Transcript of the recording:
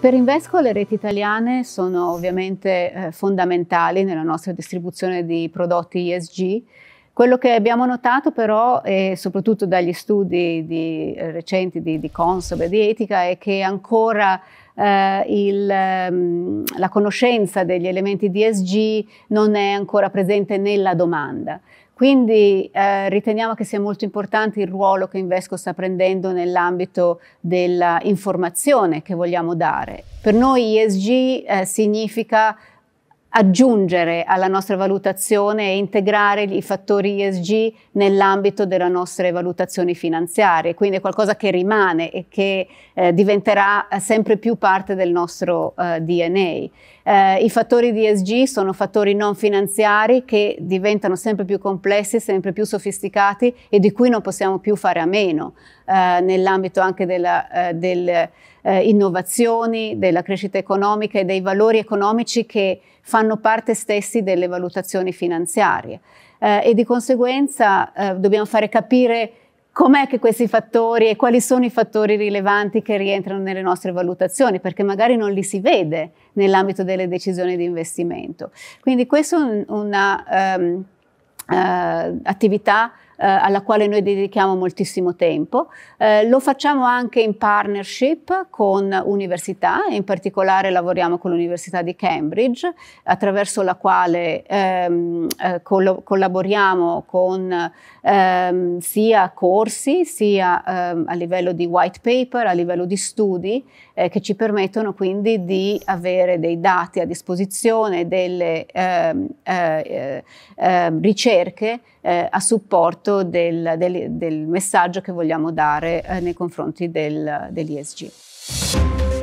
Per Invesco le reti italiane sono ovviamente eh, fondamentali nella nostra distribuzione di prodotti ESG quello che abbiamo notato però, e eh, soprattutto dagli studi di, eh, recenti di, di Consob e di Etica, è che ancora eh, il, ehm, la conoscenza degli elementi di ESG non è ancora presente nella domanda. Quindi eh, riteniamo che sia molto importante il ruolo che Invesco sta prendendo nell'ambito dell'informazione che vogliamo dare. Per noi ESG eh, significa aggiungere alla nostra valutazione e integrare i fattori ESG nell'ambito delle nostre valutazioni finanziarie, quindi è qualcosa che rimane e che eh, diventerà eh, sempre più parte del nostro eh, DNA. Eh, I fattori di ESG sono fattori non finanziari che diventano sempre più complessi, sempre più sofisticati e di cui non possiamo più fare a meno. Eh, nell'ambito anche della, eh, delle eh, innovazioni, della crescita economica e dei valori economici che fanno parte stessi delle valutazioni finanziarie. Eh, e di conseguenza eh, dobbiamo fare capire com'è che questi fattori e quali sono i fattori rilevanti che rientrano nelle nostre valutazioni, perché magari non li si vede nell'ambito delle decisioni di investimento. Quindi questa è un, una um, uh, attività eh, alla quale noi dedichiamo moltissimo tempo. Eh, lo facciamo anche in partnership con università, in particolare lavoriamo con l'Università di Cambridge, attraverso la quale ehm, eh, collo- collaboriamo con ehm, sia corsi sia ehm, a livello di white paper, a livello di studi, eh, che ci permettono quindi di avere dei dati a disposizione, delle ehm, eh, eh, ehm, ricerche a supporto rispetto del, del, del messaggio che vogliamo dare eh, nei confronti del, dell'ESG.